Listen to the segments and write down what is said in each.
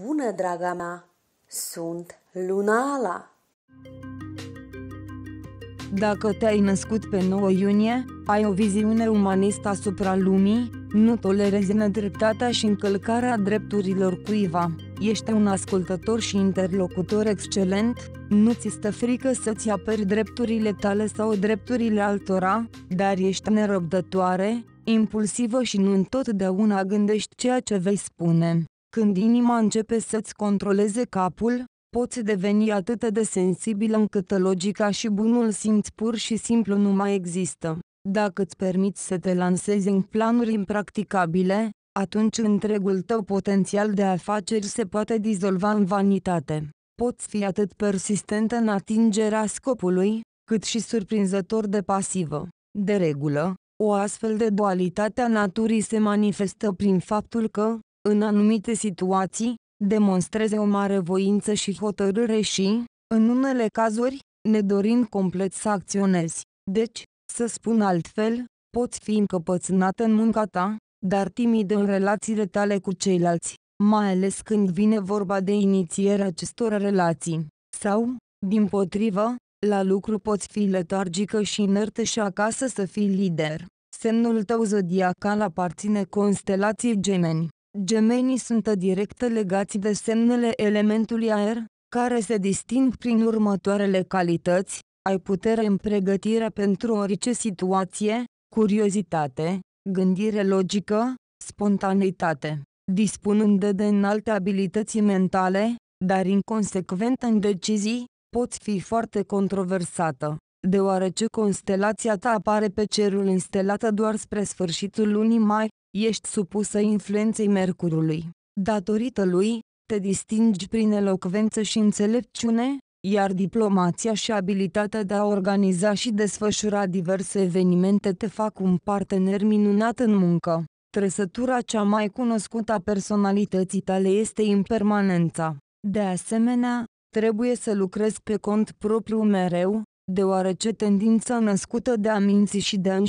bună, draga mea! Sunt Lunala! Dacă te-ai născut pe 9 iunie, ai o viziune umanistă asupra lumii, nu tolerezi nedreptatea și încălcarea drepturilor cuiva, ești un ascultător și interlocutor excelent, nu ți stă frică să-ți aperi drepturile tale sau drepturile altora, dar ești nerăbdătoare, impulsivă și nu întotdeauna gândești ceea ce vei spune. Când inima începe să-ți controleze capul, poți deveni atât de sensibil încât logica și bunul simț pur și simplu nu mai există. Dacă îți permiți să te lansezi în planuri impracticabile, atunci întregul tău potențial de afaceri se poate dizolva în vanitate. Poți fi atât persistent în atingerea scopului, cât și surprinzător de pasivă. De regulă, o astfel de dualitate a naturii se manifestă prin faptul că, în anumite situații, demonstreze o mare voință și hotărâre și, în unele cazuri, ne dorim complet să acționezi. Deci, să spun altfel, poți fi încăpățânat în munca ta, dar timid în relațiile tale cu ceilalți, mai ales când vine vorba de inițierea acestor relații. Sau, din potrivă, la lucru poți fi letargică și inertă și acasă să fii lider. Semnul tău zodiacal aparține constelației gemeni. Gemenii sunt direct legați de semnele elementului aer, care se disting prin următoarele calități, ai putere în pregătirea pentru orice situație, curiozitate, gândire logică, spontaneitate, dispunând de înalte abilități mentale, dar inconsecvent în decizii, poți fi foarte controversată, deoarece constelația ta apare pe cerul înstelată doar spre sfârșitul lunii mai, ești supusă influenței Mercurului. Datorită lui, te distingi prin elocvență și înțelepciune, iar diplomația și abilitatea de a organiza și desfășura diverse evenimente te fac un partener minunat în muncă. Trăsătura cea mai cunoscută a personalității tale este impermanența. De asemenea, trebuie să lucrezi pe cont propriu mereu, deoarece tendința născută de a minți și de a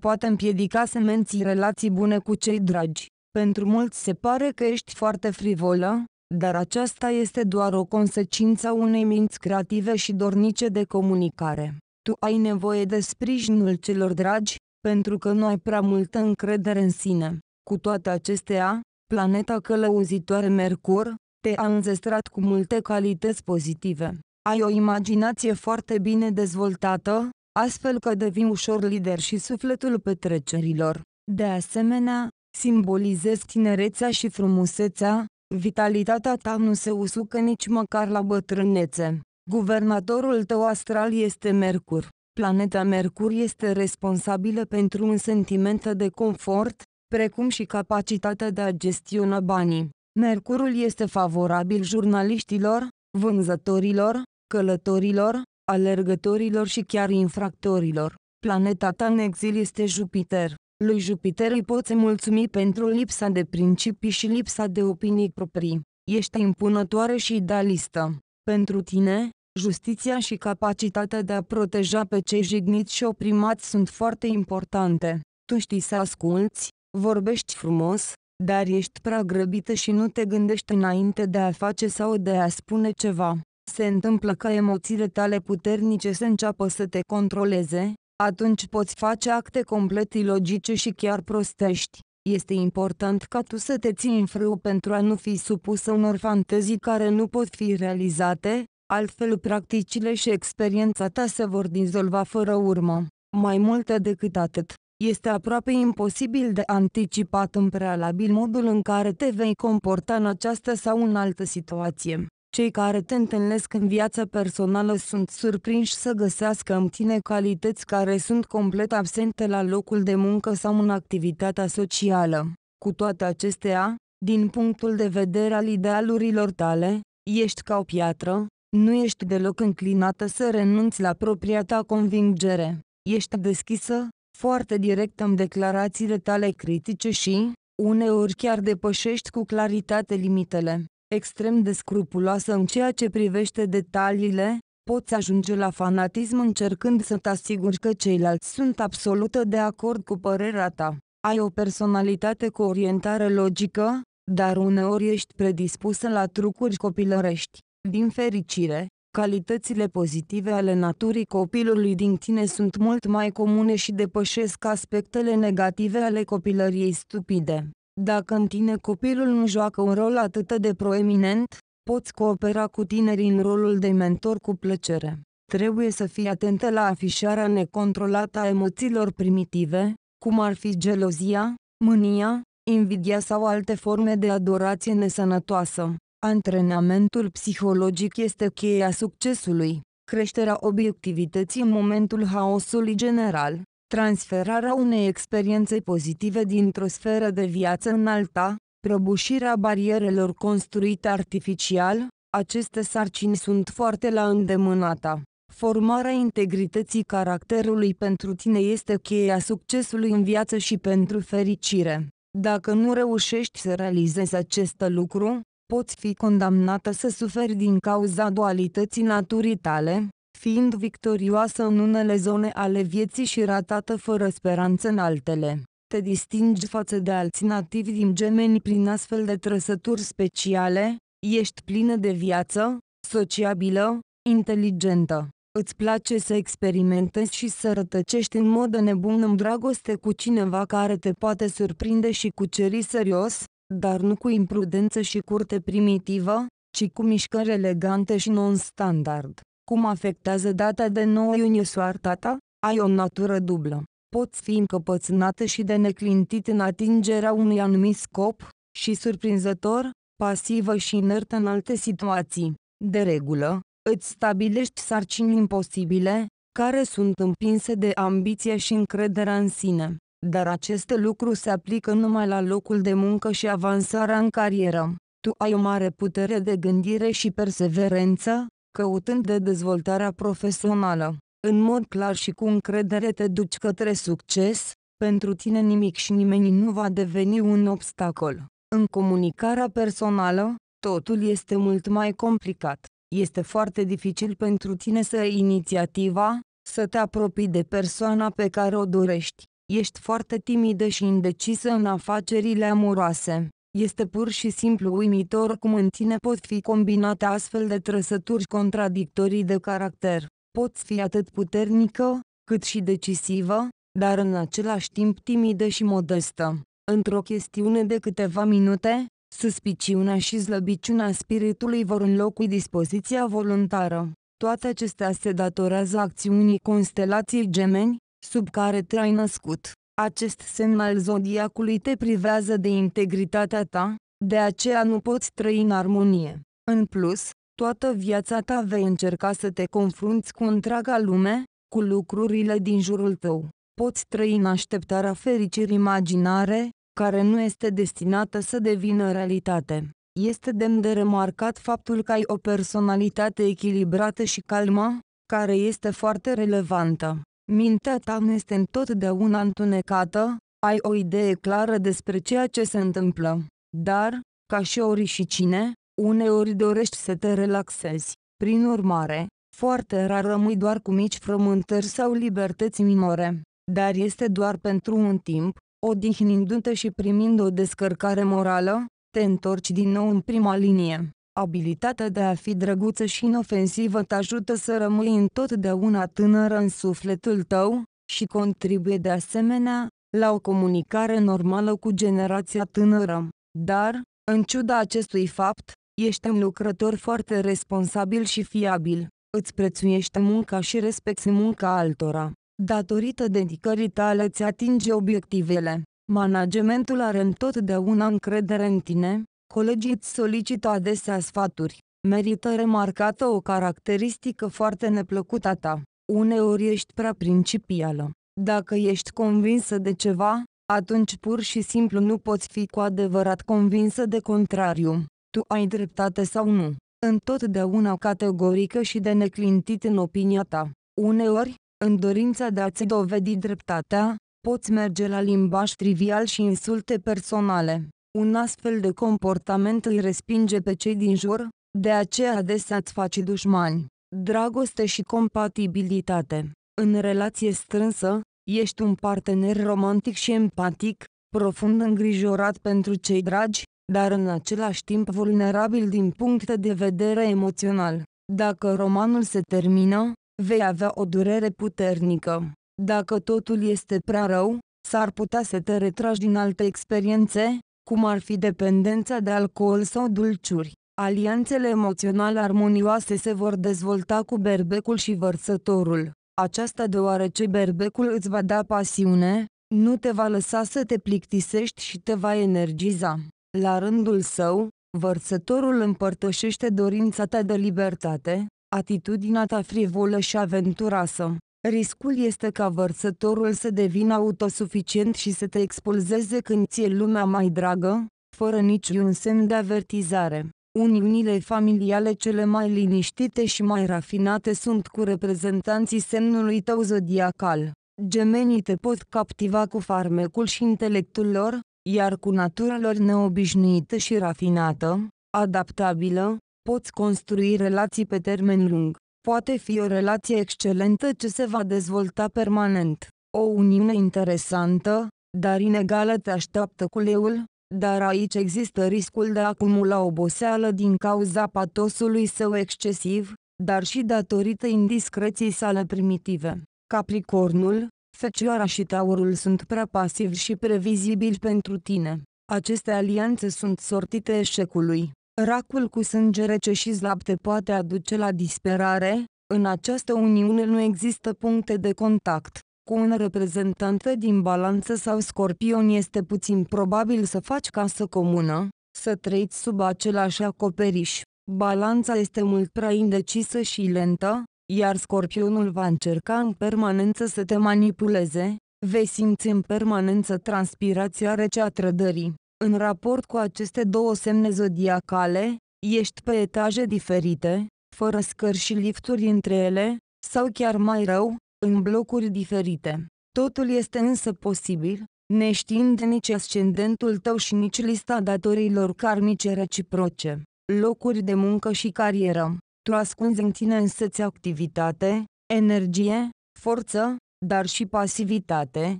poate împiedica să menții relații bune cu cei dragi. Pentru mulți se pare că ești foarte frivolă, dar aceasta este doar o consecință a unei minți creative și dornice de comunicare. Tu ai nevoie de sprijinul celor dragi, pentru că nu ai prea multă încredere în sine. Cu toate acestea, planeta călăuzitoare Mercur te-a înzestrat cu multe calități pozitive. Ai o imaginație foarte bine dezvoltată, astfel că devii ușor lider și sufletul petrecerilor. De asemenea, simbolizezi tinerețea și frumusețea, vitalitatea ta nu se usucă nici măcar la bătrânețe. Guvernatorul tău astral este Mercur. Planeta Mercur este responsabilă pentru un sentiment de confort, precum și capacitatea de a gestiona banii. Mercurul este favorabil jurnaliștilor, vânzătorilor, călătorilor, alergătorilor și chiar infractorilor. Planeta ta în exil este Jupiter. Lui Jupiter îi poți mulțumi pentru lipsa de principii și lipsa de opinii proprii. Ești impunătoare și idealistă. Pentru tine, justiția și capacitatea de a proteja pe cei jigniți și oprimați sunt foarte importante. Tu știi să asculți, vorbești frumos, dar ești prea grăbită și nu te gândești înainte de a face sau de a spune ceva se întâmplă că emoțiile tale puternice se înceapă să te controleze, atunci poți face acte complet ilogice și chiar prostești. Este important ca tu să te ții în frâu pentru a nu fi supusă unor fantezii care nu pot fi realizate, altfel practicile și experiența ta se vor dizolva fără urmă. Mai mult decât atât, este aproape imposibil de anticipat în prealabil modul în care te vei comporta în această sau în altă situație. Cei care te întâlnesc în viața personală sunt surprinși să găsească în tine calități care sunt complet absente la locul de muncă sau în activitatea socială. Cu toate acestea, din punctul de vedere al idealurilor tale, ești ca o piatră, nu ești deloc înclinată să renunți la propria ta convingere. Ești deschisă, foarte directă în declarațiile tale critice și, uneori chiar depășești cu claritate limitele extrem de scrupuloasă în ceea ce privește detaliile, poți ajunge la fanatism încercând să te asiguri că ceilalți sunt absolută de acord cu părerea ta. Ai o personalitate cu orientare logică, dar uneori ești predispusă la trucuri copilărești. Din fericire, calitățile pozitive ale naturii copilului din tine sunt mult mai comune și depășesc aspectele negative ale copilăriei stupide. Dacă în tine copilul nu joacă un rol atât de proeminent, poți coopera cu tinerii în rolul de mentor cu plăcere. Trebuie să fii atentă la afișarea necontrolată a emoțiilor primitive, cum ar fi gelozia, mânia, invidia sau alte forme de adorație nesănătoasă. Antrenamentul psihologic este cheia succesului. Creșterea obiectivității în momentul haosului general, transferarea unei experiențe pozitive dintr-o sferă de viață în alta, prăbușirea barierelor construite artificial, aceste sarcini sunt foarte la îndemânata. Formarea integrității caracterului pentru tine este cheia succesului în viață și pentru fericire. Dacă nu reușești să realizezi acest lucru, poți fi condamnată să suferi din cauza dualității naturii tale, fiind victorioasă în unele zone ale vieții și ratată fără speranță în altele. Te distingi față de alți nativi din gemeni prin astfel de trăsături speciale, ești plină de viață, sociabilă, inteligentă. Îți place să experimentezi și să rătăcești în mod nebun în dragoste cu cineva care te poate surprinde și cuceri serios, dar nu cu imprudență și curte primitivă, ci cu mișcări elegante și non-standard. Cum afectează data de 9 iunie soarta ta? Ai o natură dublă. Poți fi încăpățânată și de neclintit în atingerea unui anumit scop, și surprinzător, pasivă și inertă în alte situații. De regulă, îți stabilești sarcini imposibile, care sunt împinse de ambiție și încrederea în sine. Dar acest lucru se aplică numai la locul de muncă și avansarea în carieră. Tu ai o mare putere de gândire și perseverență, căutând de dezvoltarea profesională. În mod clar și cu încredere te duci către succes, pentru tine nimic și nimeni nu va deveni un obstacol. În comunicarea personală, totul este mult mai complicat. Este foarte dificil pentru tine să ai inițiativa, să te apropii de persoana pe care o dorești. Ești foarte timidă și indecisă în afacerile amoroase. Este pur și simplu uimitor cum în tine pot fi combinate astfel de trăsături contradictorii de caracter. Poți fi atât puternică, cât și decisivă, dar în același timp timidă și modestă. Într-o chestiune de câteva minute, suspiciunea și slăbiciunea spiritului vor înlocui dispoziția voluntară. Toate acestea se datorează acțiunii constelației gemeni, sub care te-ai născut. Acest semn al zodiacului te privează de integritatea ta, de aceea nu poți trăi în armonie. În plus, toată viața ta vei încerca să te confrunți cu întreaga lume, cu lucrurile din jurul tău. Poți trăi în așteptarea fericirii imaginare, care nu este destinată să devină realitate. Este demn de remarcat faptul că ai o personalitate echilibrată și calmă, care este foarte relevantă. Mintea ta nu este întotdeauna întunecată, ai o idee clară despre ceea ce se întâmplă, dar, ca și ori și cine, uneori dorești să te relaxezi. Prin urmare, foarte rar rămâi doar cu mici frământări sau libertăți minore, dar este doar pentru un timp, odihnindu-te și primind o descărcare morală, te întorci din nou în prima linie. Abilitatea de a fi drăguță și inofensivă te ajută să rămâi întotdeauna tânără în sufletul tău și contribuie de asemenea la o comunicare normală cu generația tânără. Dar, în ciuda acestui fapt, ești un lucrător foarte responsabil și fiabil, îți prețuiești munca și respecti munca altora. Datorită dedicării tale îți atinge obiectivele. Managementul are întotdeauna încredere în tine Colegii îți solicită adesea sfaturi. Merită remarcată o caracteristică foarte neplăcută a ta. Uneori ești prea principială. Dacă ești convinsă de ceva, atunci pur și simplu nu poți fi cu adevărat convinsă de contrariu. Tu ai dreptate sau nu. Întotdeauna categorică și de neclintit în opinia ta. Uneori, în dorința de a-ți dovedi dreptatea, poți merge la limbaj trivial și insulte personale. Un astfel de comportament îi respinge pe cei din jur, de aceea adesea îți faci dușmani. Dragoste și compatibilitate. În relație strânsă, ești un partener romantic și empatic, profund îngrijorat pentru cei dragi, dar în același timp vulnerabil din punct de vedere emoțional. Dacă romanul se termină, vei avea o durere puternică. Dacă totul este prea rău, s-ar putea să te retragi din alte experiențe, cum ar fi dependența de alcool sau dulciuri. Alianțele emoțional armonioase se vor dezvolta cu berbecul și vărsătorul. Aceasta deoarece berbecul îți va da pasiune, nu te va lăsa să te plictisești și te va energiza. La rândul său, vărsătorul împărtășește dorința ta de libertate, atitudinea ta frivolă și aventuroasă. Riscul este ca vărsătorul să devină autosuficient și să te expulzeze când ți-e lumea mai dragă, fără niciun semn de avertizare. Uniunile familiale cele mai liniștite și mai rafinate sunt cu reprezentanții semnului tău zodiacal. Gemenii te pot captiva cu farmecul și intelectul lor, iar cu natura lor neobișnuită și rafinată, adaptabilă, poți construi relații pe termen lung poate fi o relație excelentă ce se va dezvolta permanent. O uniune interesantă, dar inegală te așteaptă leul. dar aici există riscul de a acumula oboseală din cauza patosului său excesiv, dar și datorită indiscreției sale primitive. Capricornul, Fecioara și Taurul sunt prea pasivi și previzibili pentru tine. Aceste alianțe sunt sortite eșecului. Racul cu sânge rece și lapte poate aduce la disperare, în această uniune nu există puncte de contact. Cu un reprezentant din balanță sau scorpion este puțin probabil să faci casă comună, să trăiți sub același acoperiș. Balanța este mult prea indecisă și lentă, iar scorpionul va încerca în permanență să te manipuleze, vei simți în permanență transpirația rece a trădării. În raport cu aceste două semne zodiacale, ești pe etaje diferite, fără scări și lifturi între ele, sau chiar mai rău, în blocuri diferite. Totul este însă posibil, neștiind nici ascendentul tău și nici lista datorilor karmice reciproce, locuri de muncă și carieră. Tu ascunzi în tine însăți activitate, energie, forță, dar și pasivitate,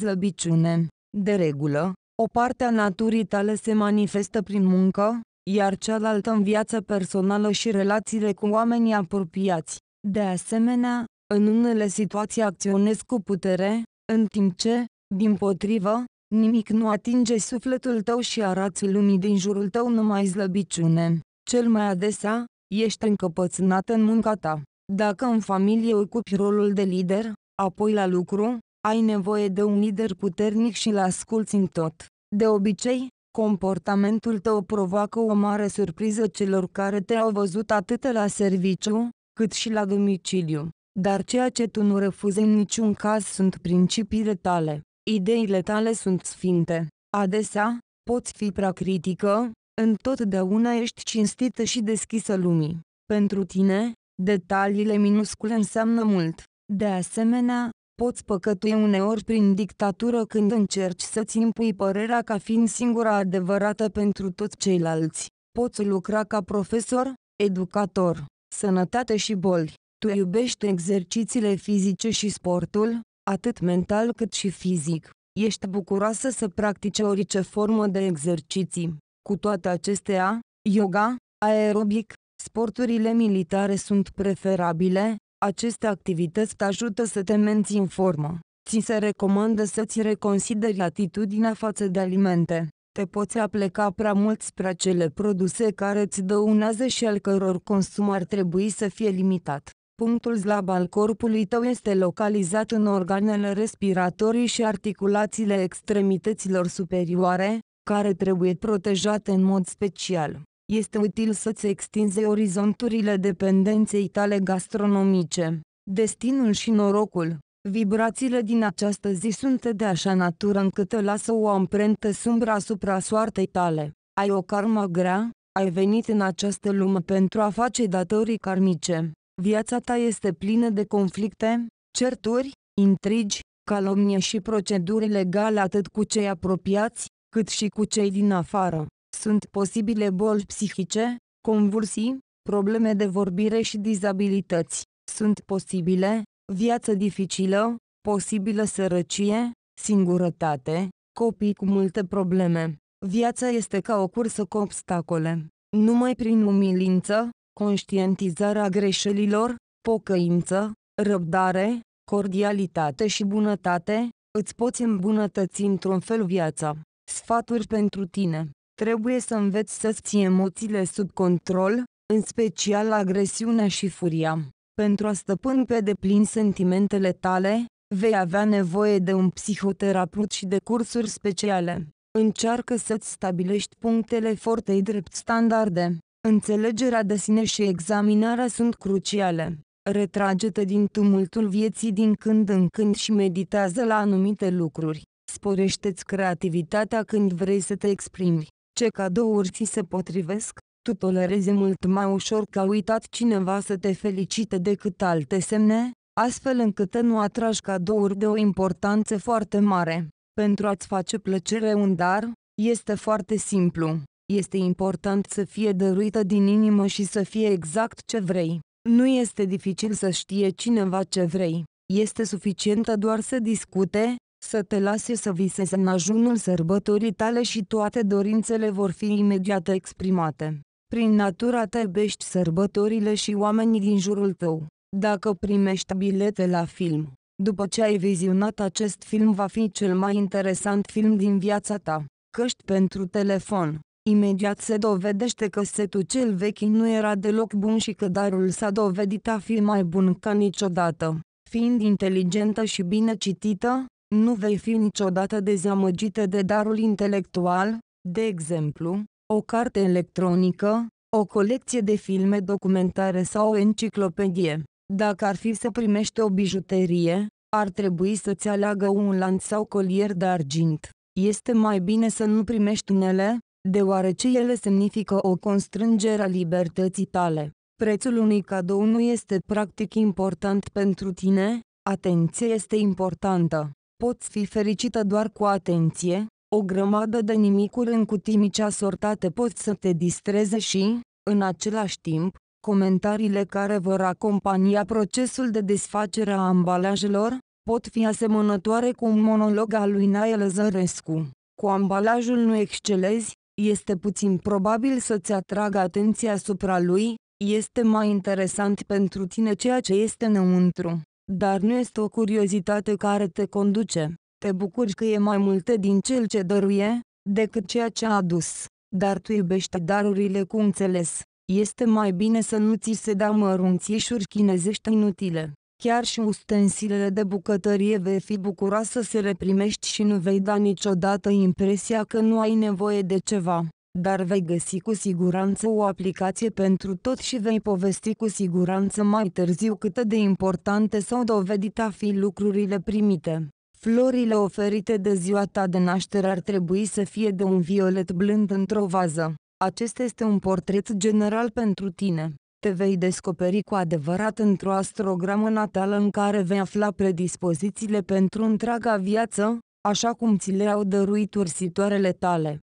zlăbiciune. De regulă, o parte a naturii tale se manifestă prin muncă, iar cealaltă în viața personală și relațiile cu oamenii apropiați. De asemenea, în unele situații acționezi cu putere, în timp ce, din potrivă, nimic nu atinge sufletul tău și arați lumii din jurul tău numai slăbiciune. Cel mai adesea, ești încăpățânat în munca ta. Dacă în familie ocupi rolul de lider, apoi la lucru, ai nevoie de un lider puternic și l asculți în tot. De obicei, comportamentul tău provoacă o mare surpriză celor care te-au văzut atât la serviciu, cât și la domiciliu. Dar ceea ce tu nu refuzi în niciun caz sunt principiile tale. Ideile tale sunt sfinte. Adesea, poți fi prea critică, întotdeauna ești cinstită și deschisă lumii. Pentru tine, detaliile minuscule înseamnă mult. De asemenea, Poți păcătui uneori prin dictatură când încerci să-ți impui părerea ca fiind singura adevărată pentru toți ceilalți. Poți lucra ca profesor, educator, sănătate și boli. Tu iubești exercițiile fizice și sportul, atât mental cât și fizic. Ești bucuroasă să practici orice formă de exerciții. Cu toate acestea, yoga, aerobic, sporturile militare sunt preferabile, aceste activități te ajută să te menții în formă. Ți se recomandă să-ți reconsideri atitudinea față de alimente. Te poți apleca prea mult spre acele produse care îți dăunează și al căror consum ar trebui să fie limitat. Punctul slab al corpului tău este localizat în organele respiratorii și articulațiile extremităților superioare, care trebuie protejate în mod special este util să-ți extinzi orizonturile dependenței tale gastronomice. Destinul și norocul Vibrațiile din această zi sunt de așa natură încât lasă o amprentă sumbră asupra soartei tale. Ai o karma grea, ai venit în această lume pentru a face datorii karmice. Viața ta este plină de conflicte, certuri, intrigi, calomnie și proceduri legale atât cu cei apropiați, cât și cu cei din afară. Sunt posibile boli psihice, convulsii, probleme de vorbire și dizabilități. Sunt posibile viață dificilă, posibilă sărăcie, singurătate, copii cu multe probleme. Viața este ca o cursă cu obstacole. Numai prin umilință, conștientizarea greșelilor, pocăință, răbdare, cordialitate și bunătate, îți poți îmbunătăți într-un fel viața. Sfaturi pentru tine Trebuie să înveți să ții emoțiile sub control, în special agresiunea și furia. Pentru a stăpâni pe deplin sentimentele tale, vei avea nevoie de un psihoterapeut și de cursuri speciale. Încearcă să-ți stabilești punctele fortei drept standarde. Înțelegerea de sine și examinarea sunt cruciale. Retrage-te din tumultul vieții din când în când și meditează la anumite lucruri. Sporește-ți creativitatea când vrei să te exprimi. Ce cadouri ți se potrivesc? Tu tolerezi mult mai ușor că a uitat cineva să te felicite decât alte semne, astfel încât nu atragi cadouri de o importanță foarte mare. Pentru a-ți face plăcere un dar, este foarte simplu. Este important să fie dăruită din inimă și să fie exact ce vrei. Nu este dificil să știe cineva ce vrei. Este suficientă doar să discute, să te lase să visezi în ajunul sărbătorii tale și toate dorințele vor fi imediat exprimate. Prin natura ta iubești sărbătorile și oamenii din jurul tău. Dacă primești bilete la film, după ce ai vizionat acest film va fi cel mai interesant film din viața ta. Căști pentru telefon. Imediat se dovedește că setul cel vechi nu era deloc bun și că darul s-a dovedit a fi mai bun ca niciodată. Fiind inteligentă și bine citită, nu vei fi niciodată dezamăgită de darul intelectual, de exemplu, o carte electronică, o colecție de filme documentare sau o enciclopedie. Dacă ar fi să primești o bijuterie, ar trebui să-ți aleagă un lanț sau colier de argint. Este mai bine să nu primești unele, deoarece ele semnifică o constrângere a libertății tale. Prețul unui cadou nu este practic important pentru tine, atenție este importantă poți fi fericită doar cu atenție, o grămadă de nimicuri încutimici asortate pot să te distreze și, în același timp, comentariile care vor acompania procesul de desfacere a ambalajelor, pot fi asemănătoare cu un monolog al lui Nae Lăzărescu. Cu ambalajul nu excelezi, este puțin probabil să-ți atragă atenția asupra lui, este mai interesant pentru tine ceea ce este înăuntru dar nu este o curiozitate care te conduce. Te bucuri că e mai multe din cel ce dăruie, decât ceea ce a adus, dar tu iubești darurile cu înțeles. Este mai bine să nu ți se dea mărunțișuri chinezești inutile. Chiar și ustensilele de bucătărie vei fi bucuroasă să le primești și nu vei da niciodată impresia că nu ai nevoie de ceva dar vei găsi cu siguranță o aplicație pentru tot și vei povesti cu siguranță mai târziu cât de importante s-au dovedit a fi lucrurile primite. Florile oferite de ziua ta de naștere ar trebui să fie de un violet blând într-o vază. Acesta este un portret general pentru tine. Te vei descoperi cu adevărat într-o astrogramă natală în care vei afla predispozițiile pentru întreaga viață, așa cum ți le-au dăruit ursitoarele tale.